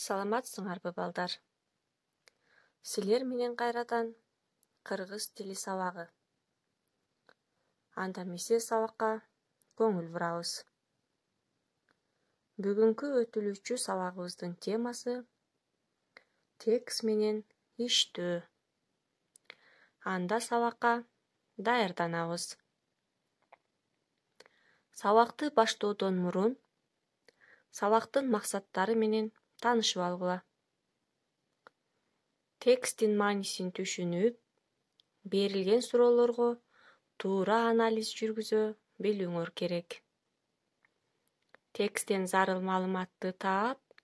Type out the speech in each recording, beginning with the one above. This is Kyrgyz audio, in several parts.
саламатсыңарбы балдар Сілер менен қайратан қырғыз тілі сабагы анда эмесе сабакка көңүл бурабыз бүгүнкү өтүлүүчү сабагыбыздын темасы текст менен иштөө анда сабакка даярданабыз Сабақты баштоодон мурун сабактын мақсаттары менен таанышып алгыла тексттин маанисин түшүнүп берилген суроолорго туура анализ жүргүзө билүүңөр керек тексттен зарыл маалыматты таап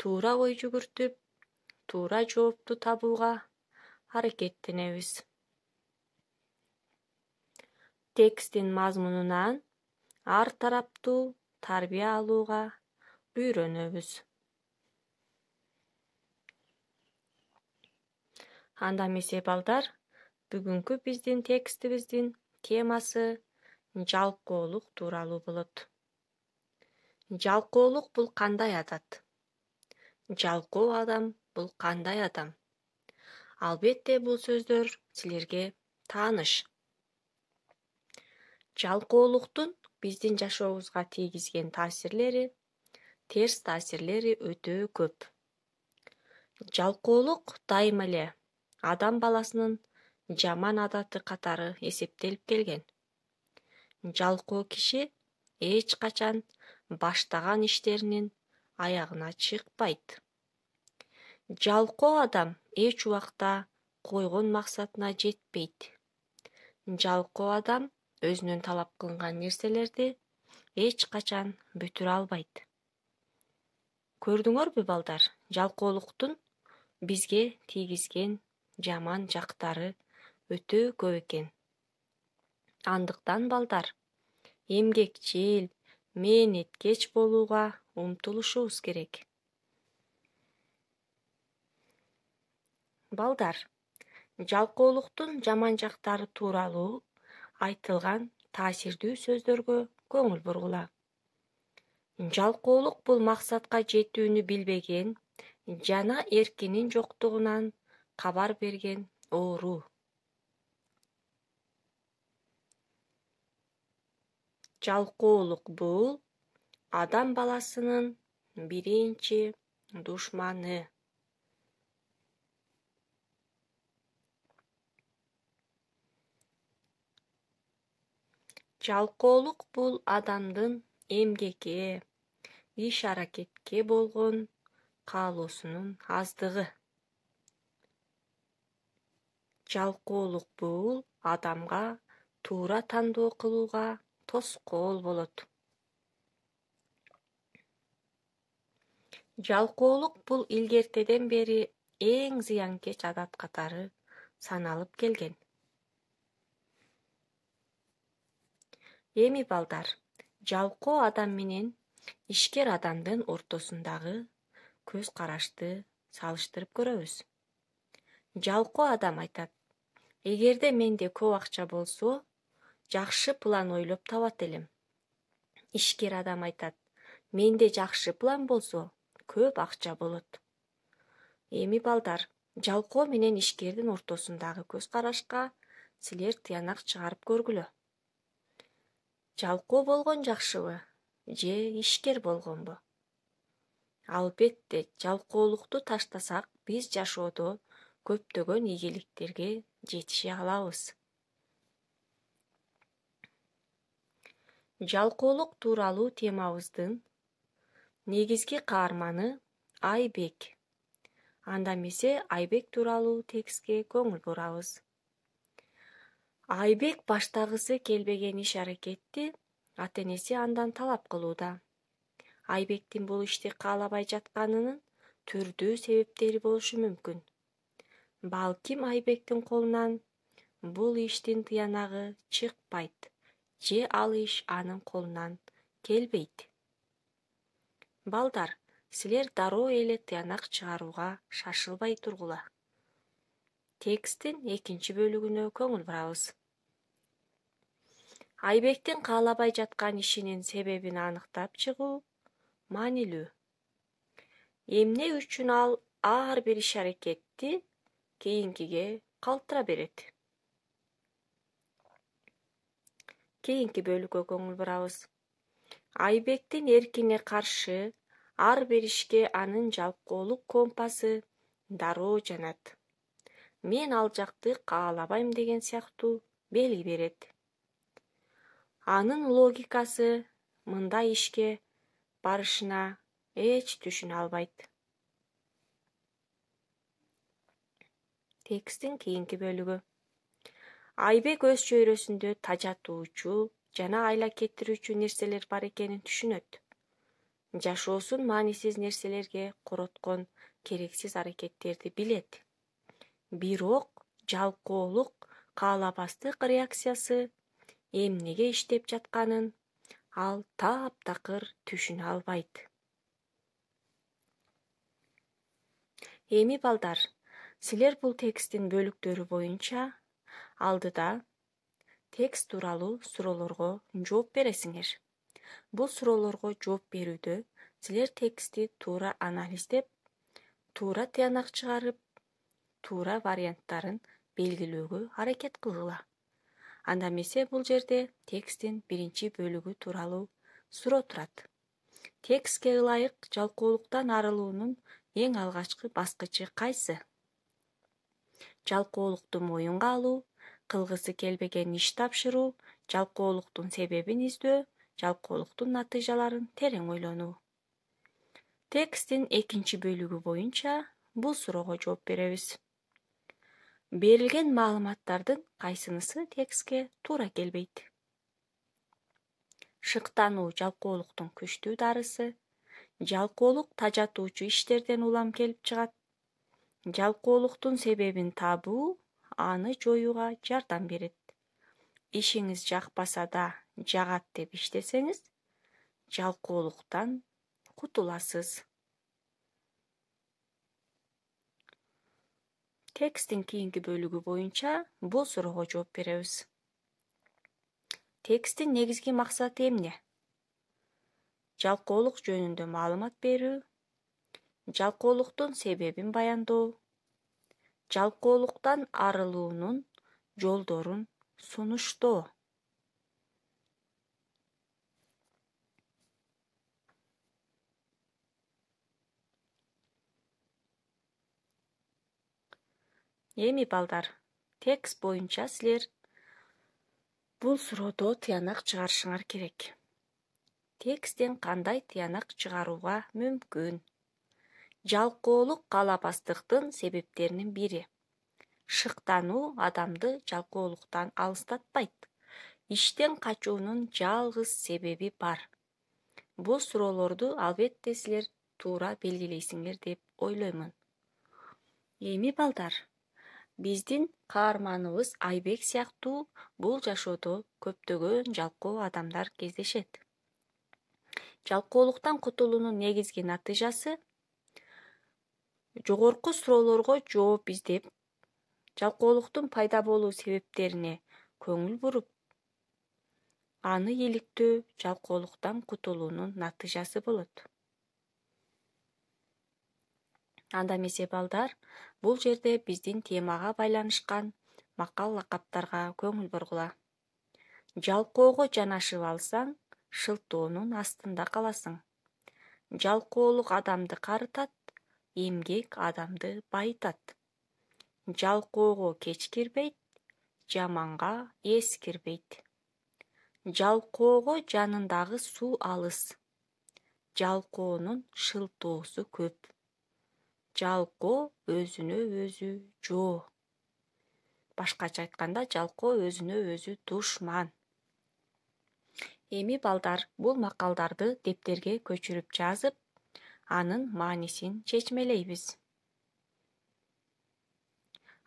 туура ой жүгүртүп туура жоопту табууга аракеттенебиз тексттин мазмунунан ар тараптуу тарбия алууга үйрөнөбүз анда эмесе балдар бүгүнкү биздин текстибиздин темасы жалкоолук тууралуу болот жалкоолук бул кандай адат жалкоо адам бул кандай адам албетте бул сөздөр силерге тааныш жалкоолуктун биздин жашообузга тийгизген таасирлери терс таасирлери өтө көп жалкоолук дайыма эле адам баласынын жаман адаты катары эсептелип келген жалкоо киши эч качан баштаган иштеринин аягына чыкпайт жалкоо адам эч убакта койгон максатына жетпейт жалкоо адам өзүнөн талап кылынган нерселерди эч качан бүтүрө албайт көрдүңөрбү балдар жалкоолуктун бизге тийгизген жаман жактары өтө көп экен андыктан балдар эмгекчил мээнеткеч болууга умтулушубуз керек балдар жалкоолуктун жаман жактары тууралуу айтылган таасирдүү сөздөргө көңүл бургула жалкоолук бул максатка жетүүнү билбеген жана эркинин жоктугунан кабар берген оору жалкоолук бул адам баласынын биринчи душманы жалкоолук бул адамдын эмгекке иш аракетке болгон каалоосунун аздыгы жалкоолук бул адамга туура тандоо кылууга тоскоол болот жалкоолук бул илгертеден бери эң зыянкеч адат катары саналып келген эми балдар жалкоо адам менен ишкер адамдын ортосундагы көз карашты салыштырып көрөбүз жалкоо адам айтат эгерде менде көп акча болсо жакшы план ойлоп табат элем ишкер адам айтат менде жакшы план болсо көп акча болот эми балдар жалкоо менен ишкердин ортосундагы көз карашка силер тыянак чыгарып көргүлө жалкоо болгон жакшыбы же ишкер болгонбу албетте жалкоолукту таштасак биз жашоодо көптөгөн ийгиликтерге жетише алабыз жалкоолук тууралуу темабыздын негизги каарманы айбек анда эмесе айбек тууралуу текстке көңүл бурабыз айбек баштагысы келбеген иш аракетти ата энеси андан талап кылууда айбектин бул ишти каалабай жатканынын түрдүү себептери болушу мүмкүн балким айбектин колунан бул иштин тыянагы чыкпайт же ал иш анын колунан келбейт балдар силер дароо эле тыянак чыгарууга шашылбай тургула тексттин экинчи бөлүгүнө көңүл бурабыз айбектин каалабай жаткан ишинин себебин аныктап чыгуу маанилүү эмне үчүн ал ар бир иш аракетти кийинкиге калтыра берет кийинки бөлүккө көңүл бурабыз айбектин эркине каршы ар бир ишке анын жалкоолук компасы дароо жанат мен ал жакты каалабайм деген сыяктуу белги берет анын логикасы мындай ишке барышына эч түшүнө албайт текстин кийинки бөлүгү айбек өз чөйрөсүндө тажатуучу жана айла кетирүүчү нерселер бар экенин түшүнөт жашоосун маанисиз нерселерге короткон керексиз аракеттерди билет бирок жалкоолук каалабастык реакциясы эмнеге иштеп жатканын ал таптакыр түшүнө албайт эми балдар силер бул тексттин бөлүктөрү боюнча алдыда текст тууралуу суроолорго жооп бересиңер бул суроолорго жооп берүүдө силер текстти туура анализдеп туура тыянак чыгарып туура варианттарын белгилөөгө аракет кылгыла анда эмесе бул жерде тексттин биринчи бөлүгү тууралуу суроо турат текстке ылайык жалкоолуктан арылуунун эң алгачкы баскычы кайсы жалкоолукту моюнга алуу кылгысы келбеген иш тапшыруу жалкоолуктун себебин издөө жалкоолуктун натыйжаларын терең ойлонуу тексттин экинчи бөлүгү боюнча бул суроого жооп беребиз берилген маалыматтардын кайсынысы текстке туура келбейт шыктануу жалкоолуктун күчтүү дарысы жалкоолук тажатуучу иштерден улам келип чыгат жалкоолуктун себебин табуу аны жоюуга жардам берет ишиңиз жакпаса да жагат деп иштесеңиз жалкоолуктан кутуласыз тексттин кийинки бөлүгү боюнча бул суроого жооп беребиз тексттин негизги максаты эмне жалкоолук жөнүндө маалымат берүү жалкоолуктун себебин баяндоо жалкоолуктан арылуунун жолдорун сунуштоо эми балдар текст боюнча силер бул суроодо тыянак чыгарышыңар керек текстен кандай тыянак чыгарууга мүмкүн жалкоолук калапастыктын себептеринин бири шыктануу адамды жалкоолуктан алыстатпайт иштен качуунун жалгыз себеби бар бул суроолорду албетте силер туура белгилейсиңер деп ойлоймун эми балдар биздин каарманыбыз айбек сыяктуу бул жашоодо көптөгөн жалкоо адамдар кездешет жалкоолуктан кутулуунун негизги натыйжасы жогорку суроолорго жооп издеп жалкоолуктун пайда болуу себептерине көңүл буруп аны иликтөө жалкоолуктан кутулуунун натыйжасы болот анда эмесе балдар бул жерде биздин темага байланышкан макал лакаптарга көңүл бургула жалкоого жанашып алсаң шылтоонун астында каласың жалкоолук адамды карытат эмгек адамды байытат жалкоого кеч кирбейт жаманга эс кирбейт жалкоого жанындагы суу алыс жалкоонун шылтоосу көп жалкоо өзүнө өзү жоо башкача айтканда жалкоо өзүнө өзү душман эми балдар бул макалдарды дептерге көчүрүп жазып анын маанисин чечмелейбиз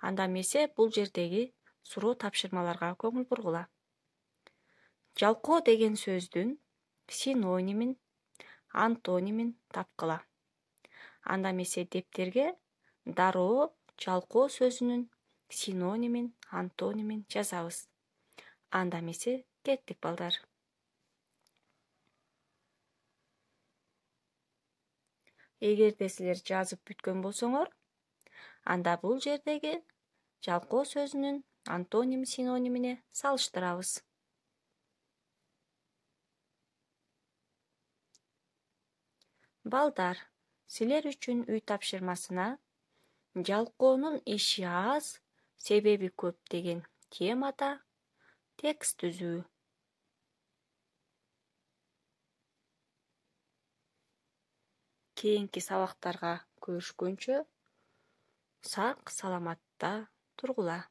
анда эмесе бул жердеги суроо тапшырмаларга көңүл бургула жалкоо деген сөздүн синонимин антонимин тапкыла анда эмесе дептерге дароо жалкоо сөзүнүн синонимин антонимин жазабыз анда эмесе кеттик балдар эгерде силер жазып бүткөн болсоңор анда бул жердеги жалкоо сөзүнүн антоним синонимине салыштырабыз балдар силер үчүн үй тапшырмасына жалкоонун иши аз себеби көп деген темада текст түзүү кейінгі сабақтарға көрүшкөнчө сақ саламатта тұрғыла.